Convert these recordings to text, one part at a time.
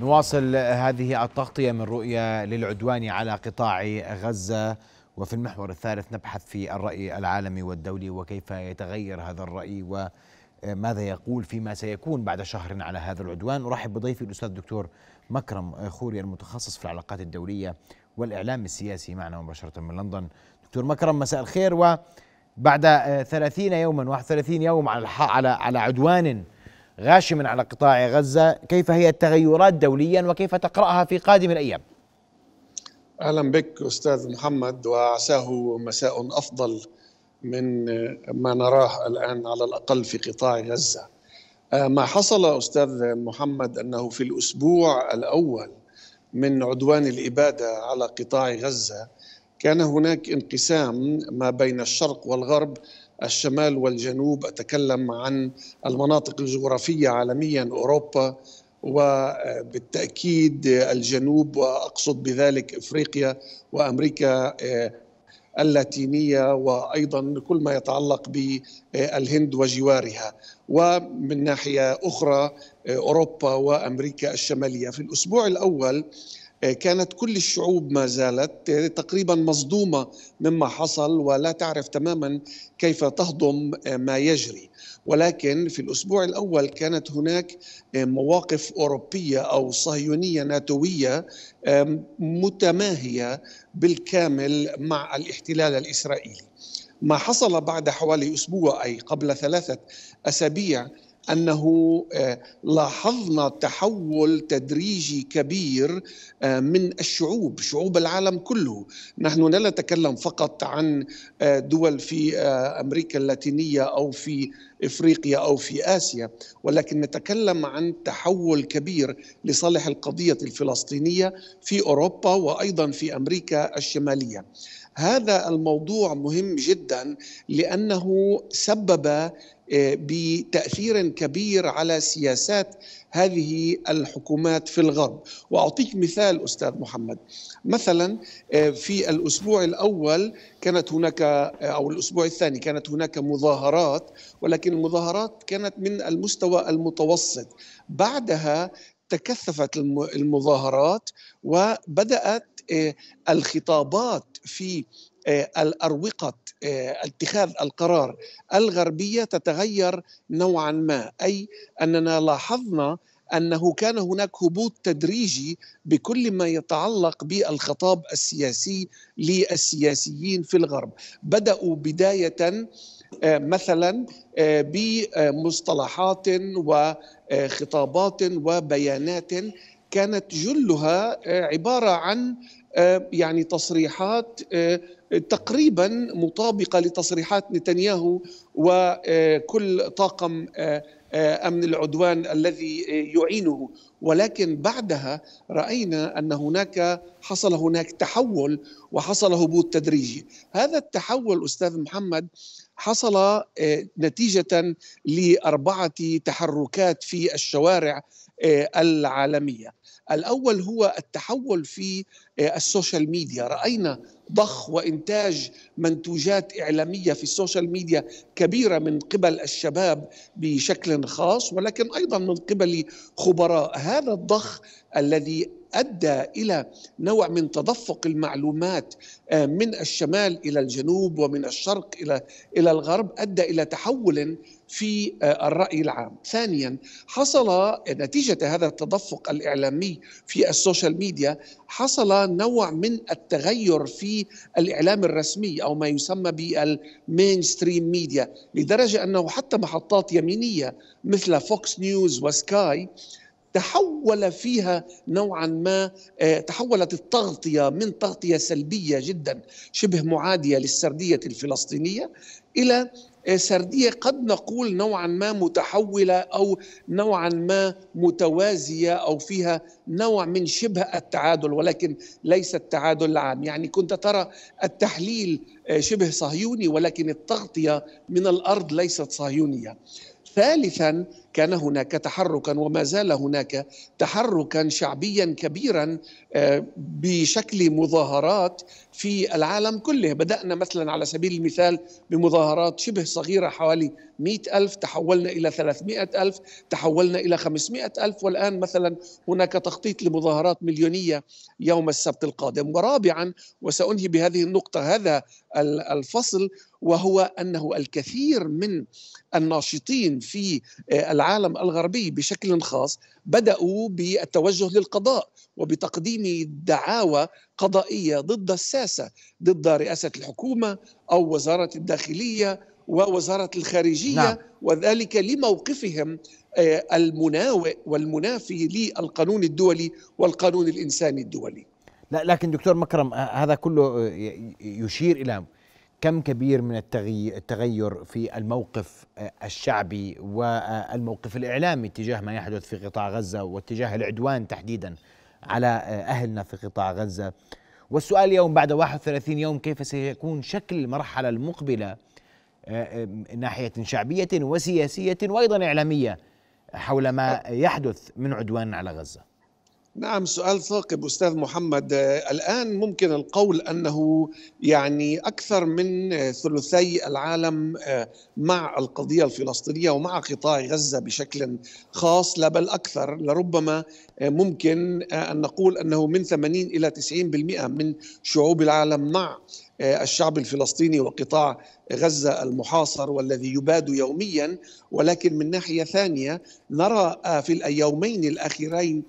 نواصل هذه التغطية من رؤية للعدوان على قطاع غزة وفي المحور الثالث نبحث في الرأي العالمي والدولي وكيف يتغير هذا الرأي وماذا يقول فيما سيكون بعد شهر على هذا العدوان أرحب بضيفي الأستاذ الدكتور مكرم خوري المتخصص في العلاقات الدولية والإعلام السياسي معنا مباشرة من لندن دكتور مكرم مساء الخير وبعد 30 يوما 31 يوم على على عدوان غاشما على قطاع غزة كيف هي التغيرات دوليا وكيف تقرأها في قادم الأيام أهلا بك أستاذ محمد وعساه مساء أفضل من ما نراه الآن على الأقل في قطاع غزة آه، ما حصل أستاذ محمد أنه في الأسبوع الأول من عدوان الإبادة على قطاع غزة كان هناك انقسام ما بين الشرق والغرب الشمال والجنوب أتكلم عن المناطق الجغرافية عالميا أوروبا وبالتأكيد الجنوب وأقصد بذلك إفريقيا وأمريكا آه، اللاتينية وأيضا كل ما يتعلق بالهند وجوارها ومن ناحية أخرى آه، أوروبا وأمريكا الشمالية في الأسبوع الأول آه، كانت كل الشعوب ما زالت آه، تقريبا مصدومه مما حصل ولا تعرف تماما كيف تهضم آه، ما يجري ولكن في الاسبوع الاول كانت هناك مواقف اوروبيه او صهيونيه ناتويه متماهيه بالكامل مع الاحتلال الاسرائيلي ما حصل بعد حوالي اسبوع اي قبل ثلاثه اسابيع انه آه، لاحظنا تحول تدريجي كبير آه، من الشعوب شعوب العالم كله نحن لا نتكلم فقط عن آه، دول في امريكا اللاتينيه او في افريقيا او في اسيا ولكن نتكلم عن تحول كبير لصالح القضيه الفلسطينيه في اوروبا وايضا في امريكا الشماليه هذا الموضوع مهم جدا لانه سبب آه، بتاثير كبير على سياسات هذه الحكومات في الغرب واعطيك مثال استاذ محمد مثلا آه، في الاسبوع الاول كانت هناك آه، او الاسبوع الثاني كانت هناك مظاهرات ولكن المظاهرات كانت من المستوى المتوسط بعدها تكثفت المظاهرات وبدات آه، الخطابات في آه، الأروقة آه، اتخاذ القرار الغربية تتغير نوعا ما أي أننا لاحظنا انه كان هناك هبوط تدريجي بكل ما يتعلق بالخطاب السياسي للسياسيين في الغرب بداوا بدايه مثلا بمصطلحات وخطابات وبيانات كانت جلها آه، عباره عن آه، يعني تصريحات آه، تقريبا مطابقه لتصريحات نتنياهو وكل طاقم امن العدوان الذي يعينه ولكن بعدها راينا ان هناك حصل هناك تحول وحصل هبوط تدريجي هذا التحول استاذ محمد حصل آه، نتيجه لاربعه تحركات في الشوارع آه، العالميه الاول هو التحول في آه، السوشيال ميديا راينا ضخ وانتاج منتوجات اعلاميه في السوشيال ميديا كبيره من قبل الشباب بشكل خاص ولكن ايضا من قبل خبراء هذا الضخ الذي ادى الى نوع من تدفق المعلومات آه، من الشمال الى الجنوب ومن الشرق الى الى الغرب ادى الى تحول في آه، الراي العام. ثانيا حصل نتيجه هذا التدفق الاعلامي في السوشيال ميديا حصل نوع من التغير في الاعلام الرسمي او ما يسمى بالمين ستريم ميديا لدرجه انه حتى محطات يمينيه مثل فوكس نيوز وسكاي تحول فيها نوعا ما آه، تحولت التغطيه من تغطيه سلبيه جدا شبه معاديه للسرديه الفلسطينيه الى آه، سرديه قد نقول نوعا ما متحوله او نوعا ما متوازيه او فيها نوع من شبه التعادل ولكن ليس التعادل العام، يعني كنت ترى التحليل آه، شبه صهيوني ولكن التغطيه من الارض ليست صهيونيه. ثالثا كان هناك تحركا وما زال هناك تحركا شعبيا كبيرا آه، بشكل مظاهرات في العالم كله بدأنا مثلا على سبيل المثال بمظاهرات شبه صغيرة حوالي مئة ألف تحولنا إلى ثلاثمائة ألف تحولنا إلى خمسمائة ألف والآن مثلا هناك تخطيط لمظاهرات مليونية يوم السبت القادم ورابعا وسأنهي بهذه النقطة هذا الفصل وهو أنه الكثير من الناشطين في العالم آه، العالم الغربي بشكل خاص بداوا بالتوجه للقضاء وبتقديم دعاوى قضائيه ضد الساسه ضد رئاسه الحكومه او وزاره الداخليه ووزاره الخارجيه نعم. وذلك لموقفهم آه، المناوئ والمنافي للقانون الدولي والقانون الانساني الدولي لا لكن دكتور مكرم آه، هذا كله آه، يشير الى كم كبير من التغير في الموقف آه، الشعبي والموقف الإعلامي تجاه ما يحدث في قطاع غزة واتجاه العدوان تحديدا على آه، أهلنا في قطاع غزة والسؤال اليوم بعد 31 يوم كيف سيكون شكل المرحلة المقبلة آه، ناحية شعبية وسياسية وأيضا إعلامية حول ما يحدث من عدوان على غزة نعم سؤال ثاقب استاذ محمد آه، الان ممكن القول انه يعني اكثر من ثلثي العالم آه، مع القضيه الفلسطينيه ومع قطاع غزه بشكل خاص لا بل اكثر لربما آه، ممكن ان نقول انه من 80 الى 90% من شعوب العالم مع الشعب الفلسطيني وقطاع غزه المحاصر والذي يباد يوميا ولكن من ناحيه ثانيه نرى في اليومين الاخيرين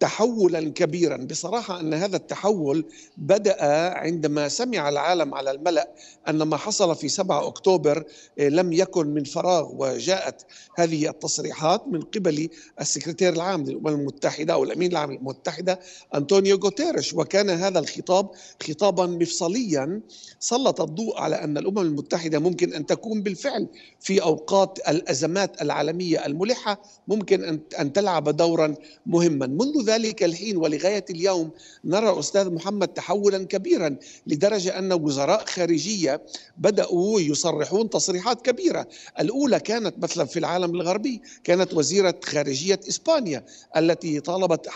تحولا كبيرا بصراحه ان هذا التحول بدا عندما سمع العالم على الملا ان ما حصل في 7 اكتوبر آه، لم يكن من فراغ وجاءت هذه التصريحات من قبل السكرتير العام للامم المتحده او الامين العام المتحده انطونيو غوتيريش وكان هذا الخطاب خطابا مفصليا سلط الضوء على ان الامم المتحده ممكن ان تكون بالفعل في اوقات الازمات العالميه الملحه ممكن ان تلعب دورا مهما منذ ذلك الحين ولغاية اليوم نرى أستاذ محمد تحولا كبيرا لدرجة أن وزراء خارجية بدأوا يصرحون تصريحات كبيرة الأولى كانت مثلا في العالم الغربي كانت وزيرة خارجية إسبانيا التي طالبت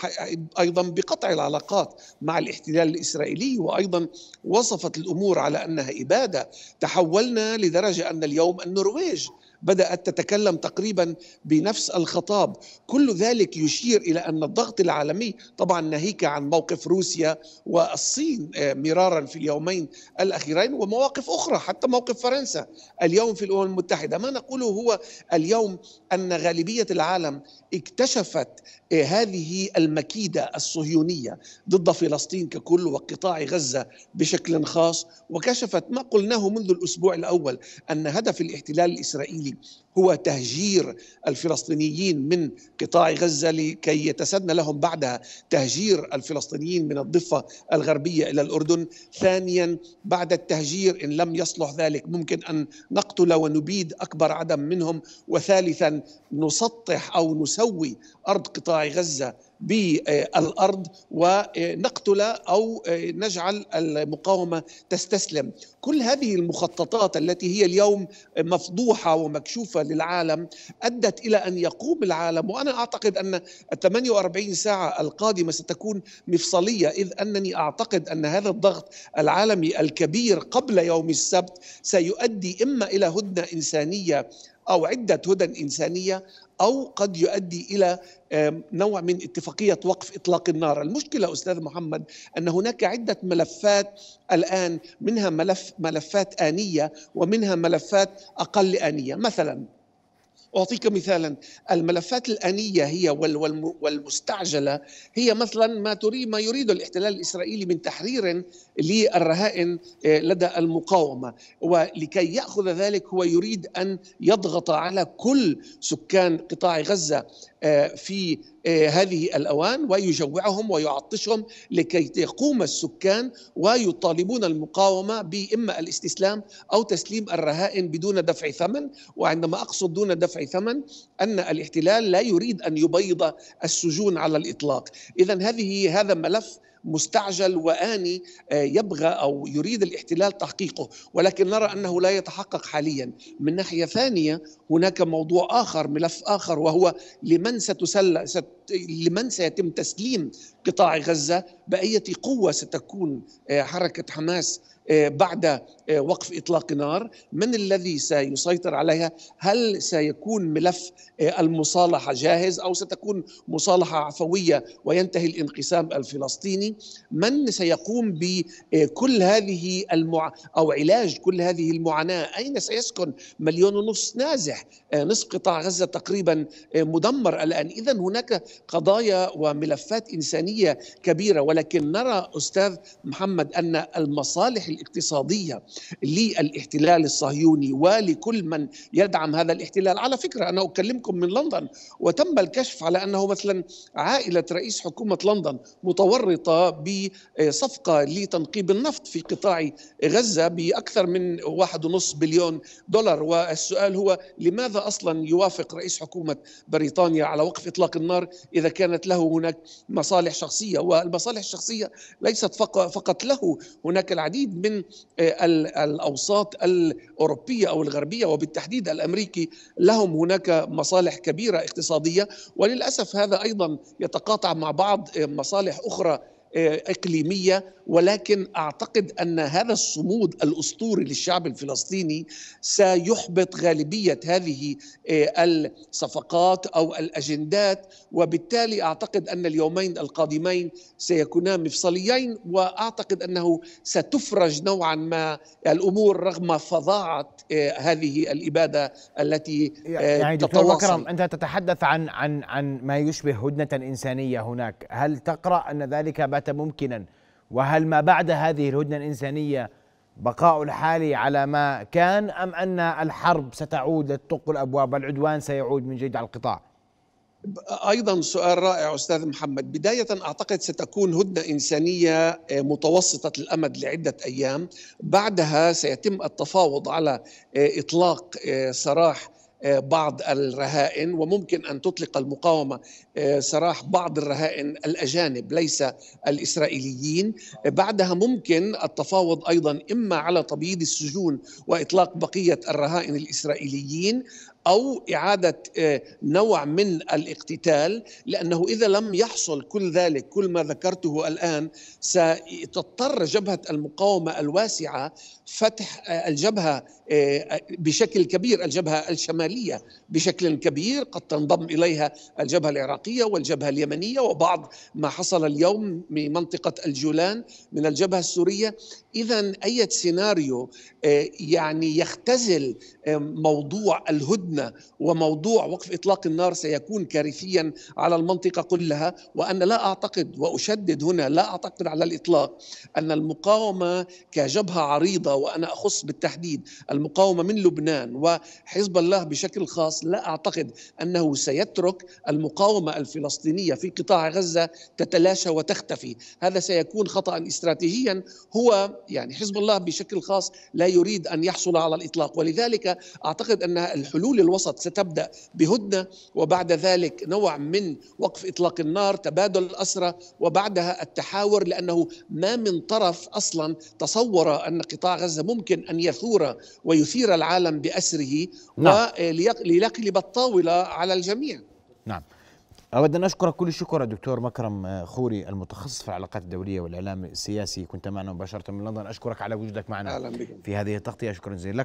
أيضا بقطع العلاقات مع الاحتلال الإسرائيلي وأيضا وصفت الأمور على أنها إبادة تحولنا لدرجة أن اليوم النرويج بدأت تتكلم تقريبا بنفس الخطاب كل ذلك يشير إلى أن الضغط العالمي طبعا ناهيك عن موقف روسيا والصين آه، مرارا في اليومين الأخيرين ومواقف أخرى حتى موقف فرنسا اليوم في الأمم المتحدة ما نقوله هو اليوم أن غالبية العالم اكتشفت آه، هذه المكيدة الصهيونية ضد فلسطين ككل وقطاع غزة بشكل خاص وكشفت ما قلناه منذ الأسبوع الأول أن هدف الاحتلال الإسرائيلي weeks. هو تهجير الفلسطينيين من قطاع غزه لكي يتسنى لهم بعدها تهجير الفلسطينيين من الضفه الغربيه الى الاردن، ثانيا بعد التهجير ان لم يصلح ذلك ممكن ان نقتل ونبيد اكبر عدم منهم، وثالثا نسطح او نسوي ارض قطاع غزه بالارض ونقتل او نجعل المقاومه تستسلم كل هذه المخططات التي هي اليوم مفضوحه ومكشوفه للعالم أدت إلى أن يقوم العالم وأنا أعتقد أن 48 ساعة القادمة ستكون مفصلية إذ أنني أعتقد أن هذا الضغط العالمي الكبير قبل يوم السبت سيؤدي إما إلى هدنة إنسانية أو عدة هدن إنسانية أو قد يؤدي إلى نوع من اتفاقية وقف إطلاق النار المشكلة أستاذ محمد أن هناك عدة ملفات الآن منها ملف ملفات آنية ومنها ملفات أقل آنية مثلاً أعطيك مثالا الملفات الأنية هي والمستعجلة هي مثلا ما تري ما يريد الاحتلال الإسرائيلي من تحرير للرهائن آه، لدى المقاومة ولكي يأخذ ذلك هو يريد أن يضغط على كل سكان قطاع غزة في آه، هذه الاوان ويجوعهم ويعطشهم لكي يقوم السكان ويطالبون المقاومه باما الاستسلام او تسليم الرهائن بدون دفع ثمن وعندما اقصد دون دفع ثمن ان الاحتلال لا يريد ان يبيض السجون على الاطلاق اذا هذه هذا ملف مستعجل وآني آه، يبغى أو يريد الاحتلال تحقيقه ولكن نرى أنه لا يتحقق حاليا من ناحية ثانية هناك موضوع آخر ملف آخر وهو لمن ستسلم لمن سيتم تسليم قطاع غزة بأية قوة ستكون آه، حركة حماس آه، بعد آه، وقف إطلاق نار من الذي سيسيطر عليها هل سيكون ملف المصالحة جاهز أو ستكون مصالحة عفوية وينتهي الانقسام الفلسطيني من سيقوم بكل هذه المع... أو علاج كل هذه المعاناة أين سيسكن مليون ونصف نازح نصف قطاع غزة تقريبا مدمر الآن إذا هناك قضايا وملفات انسانيه كبيره ولكن نرى استاذ محمد ان المصالح الاقتصاديه للاحتلال الصهيوني ولكل من يدعم هذا الاحتلال على فكره انا اكلمكم من لندن وتم الكشف على انه مثلا عائله رئيس حكومه لندن متورطه بصفقه لتنقيب النفط في قطاع غزه باكثر من واحد ونصف بليون دولار والسؤال هو لماذا اصلا يوافق رئيس حكومه بريطانيا على وقف اطلاق النار إذا كانت له هناك مصالح شخصية والمصالح الشخصية ليست فقط له هناك العديد من آه، الأوساط الأوروبية أو الغربية وبالتحديد الأمريكي لهم هناك مصالح كبيرة اقتصادية وللأسف هذا أيضا يتقاطع مع بعض آه، مصالح أخرى آه، اقليميه ولكن اعتقد ان هذا الصمود الاسطوري للشعب الفلسطيني سيحبط غالبيه هذه آه، الصفقات او الاجندات وبالتالي اعتقد ان اليومين القادمين سيكونا مفصليين واعتقد انه ستفرج نوعا ما الامور رغم فظاعه آه، هذه الاباده التي يعني دكتور وكرم انت تتحدث عن عن عن ما يشبه هدنه انسانيه هناك هل تقرا ان ذلك بات مات ممكنا وهل ما بعد هذه الهدنه الانسانيه بقاء الحالي على ما كان ام ان الحرب ستعود لتطق الابواب والعدوان سيعود من جديد على القطاع؟ ايضا سؤال رائع استاذ محمد بدايه اعتقد ستكون هدنه انسانيه آه، متوسطه الامد لعده ايام بعدها سيتم التفاوض على آه، اطلاق آه، سراح آه، بعض الرهائن وممكن ان تطلق المقاومه آه، سراح بعض الرهائن الاجانب ليس الاسرائيليين آه، بعدها ممكن التفاوض ايضا اما على تبييض السجون واطلاق بقيه الرهائن الاسرائيليين او اعاده آه، نوع من الاقتتال لانه اذا لم يحصل كل ذلك كل ما ذكرته الان ستضطر جبهه المقاومه الواسعه فتح آه، الجبهه آه، بشكل كبير الجبهه الشماليه بشكل كبير قد تنضم اليها الجبهه العراقيه والجبهه اليمنيه وبعض ما حصل اليوم بمنطقه الجولان من الجبهه السوريه اذا اي سيناريو يعني يختزل موضوع الهدنه هدنه وموضوع وقف اطلاق النار سيكون كارثيا على المنطقه كلها وانا لا اعتقد واشدد هنا لا اعتقد على الاطلاق ان المقاومه كجبهه عريضه وانا اخص بالتحديد المقاومه من لبنان وحزب الله بشكل خاص لا اعتقد انه سيترك المقاومه الفلسطينيه في قطاع غزه تتلاشى وتختفي هذا سيكون خطا استراتيجيا هو يعني حزب الله بشكل خاص لا يريد ان يحصل على الاطلاق ولذلك اعتقد ان الحلول الوسط ستبدا بهدنه وبعد ذلك نوع من وقف اطلاق النار تبادل الاسرى وبعدها التحاور لانه ما من طرف اصلا تصور ان قطاع غزه ممكن ان يثور ويثير العالم باسره نعم. وليقلب الطاوله على الجميع نعم أود أن أشكرك كل الشكر دكتور مكرم خوري المتخصص في العلاقات الدولية والإعلام السياسي كنت معنا مباشرة من لندن أشكرك على وجودك معنا في هذه التغطية شكرا جزيلا لك